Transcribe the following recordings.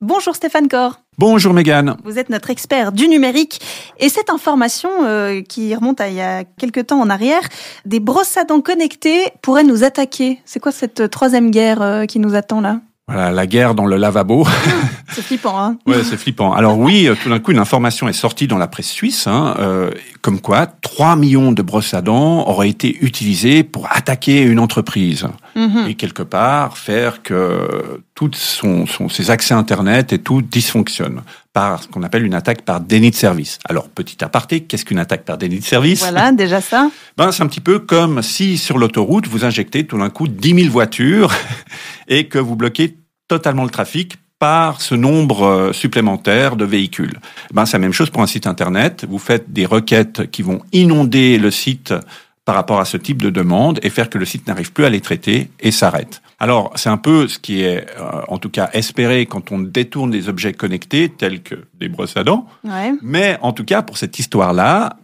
Bonjour Stéphane Corr. Bonjour Mégane. Vous êtes notre expert du numérique et cette information euh, qui remonte à il y a quelques temps en arrière, des brosses à dents connectées pourraient nous attaquer. C'est quoi cette troisième guerre euh, qui nous attend là voilà, la guerre dans le lavabo. Ah, c'est flippant, hein Ouais, c'est flippant. Alors oui, euh, tout d'un coup, une information est sortie dans la presse suisse, hein, comme quoi 3 millions de brosses à dents auraient été utilisées pour attaquer une entreprise. Mm-hmm. et quelque part faire que tous son, ses accès Internet et tout dysfonctionne par ce qu'on appelle une attaque par déni de service. Alors, petit aparté, qu'est-ce qu'une attaque par déni de service Voilà, déjà ça. Ben, c'est un petit peu comme si sur l'autoroute, vous injectez tout d'un coup 10 000 voitures et que vous bloquez totalement le trafic par ce nombre euh, supplémentaire de véhicules. Ben, c'est la même chose pour un site Internet. Vous faites des requêtes qui vont inonder le site par rapport à ce type de demande et faire que le site n'arrive plus à les traiter et s'arrête. Alors, c'est un peu ce qui est, euh, en tout cas, espéré quand on détourne des objets connectés tels que des brosses à dents. Mais en tout cas, pour cette histoire-là,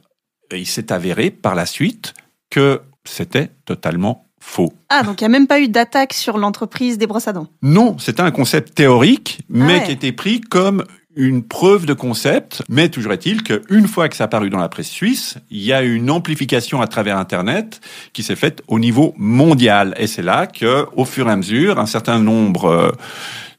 il s'est avéré par la suite que c'était totalement faux. Ah, donc il n'y a même pas eu d'attaque sur l'entreprise des brosses à dents Non, c'était un concept théorique, mais ah qui était pris comme une preuve de concept, mais toujours est-il qu'une fois que ça a paru dans la presse suisse, il y a une amplification à travers Internet qui s'est faite au niveau mondial. Et c'est là que, au fur et à mesure, un certain nombre euh,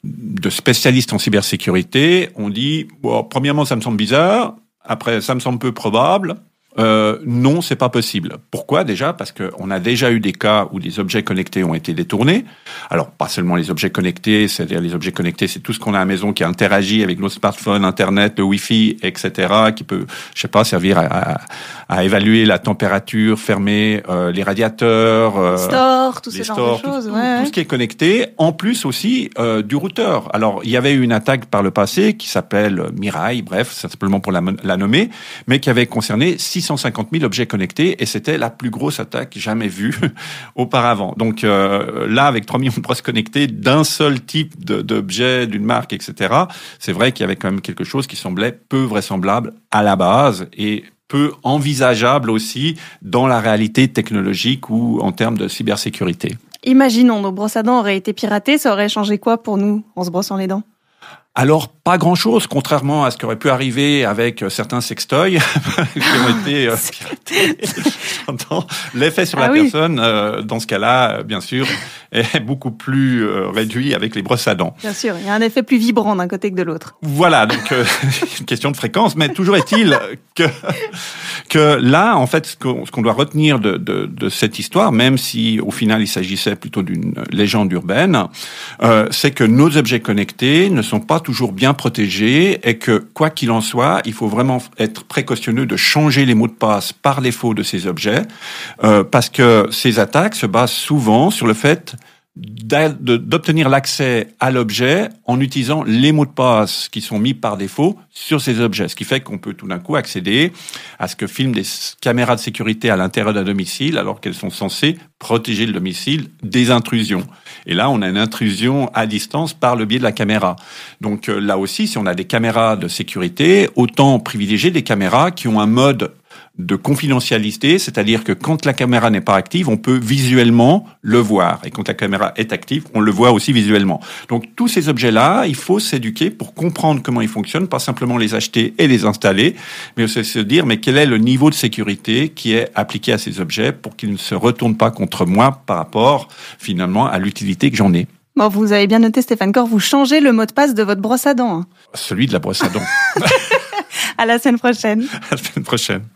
de spécialistes en cybersécurité ont dit, premièrement, ça me semble bizarre, après, ça me semble peu probable, non, euh, non, c'est pas possible. Pourquoi déjà Parce qu'on a déjà eu des cas où des objets connectés ont été détournés. Alors pas seulement les objets connectés, c'est-à-dire les objets connectés, c'est tout ce qu'on a à la maison qui interagit avec nos smartphones, Internet, le Wi-Fi, etc., qui peut, je sais pas, servir à, évaluer la température, fermer euh, les radiateurs, euh, les stores, genre de choses, tout, ce qui est connecté. En plus aussi du routeur. Alors il y avait eu une attaque par le passé qui s'appelle Mirai, bref, simplement pour la, nommer, mais qui avait concerné six 150 000 objets connectés et c'était la plus grosse attaque jamais vue auparavant. Donc euh, là, avec 3 millions de brosses connectées d'un seul type d'objet, d'une marque, etc., c'est vrai qu'il y avait quand même quelque chose qui semblait peu vraisemblable à la base et peu envisageable aussi dans la réalité technologique ou en termes de cybersécurité. Imaginons, nos brosses à dents auraient été piratées, ça aurait changé quoi pour nous en se brossant les dents alors, pas grand-chose, contrairement à ce qui aurait pu arriver avec euh, certains sextoys qui ont été euh, L'effet sur ah la personne, euh, dans ce cas-là, bien sûr, est beaucoup plus réduit avec les brosses à dents. Bien sûr, il y a un effet plus vibrant d'un côté que de l'autre. Voilà, donc une question de fréquence, mais toujours est-il que, que là, en fait, ce qu'on doit retenir de, de, cette histoire, même si au final il s'agissait plutôt d'une légende urbaine, c'est que nos objets connectés ne sont pas toujours bien protégé, et que, quoi qu'il en soit, il faut vraiment être précautionneux de changer les mots de passe par défaut de ces objets, euh, parce que ces attaques se basent souvent sur le fait d'obtenir l'accès à l'objet en utilisant les mots de passe qui sont mis par défaut sur ces objets, ce qui fait qu'on peut tout d'un coup accéder à ce que filment des caméras de sécurité à l'intérieur d'un domicile alors qu'elles sont censées protéger le domicile des intrusions. Et là, on a une intrusion à distance par le biais de la caméra. Donc euh, là aussi, si on a des caméras de sécurité, autant privilégier des caméras qui ont un mode de confidentialité, c'est-à-dire que quand la caméra n'est pas active, on peut visuellement le voir. Et quand la caméra est active, on le voit aussi visuellement. Donc tous ces objets-là, il faut s'éduquer pour comprendre comment ils fonctionnent, pas simplement les acheter et les installer, mais aussi se dire, mais quel est le niveau de sécurité qui est appliqué à ces objets pour qu'ils ne se retournent pas contre moi par rapport finalement à l'utilité que j'en ai. Bon, vous avez bien noté, Stéphane Corr, vous changez le mot de passe de votre brosse à dents. Hein. Celui de la brosse à dents. à la semaine prochaine. À la semaine prochaine.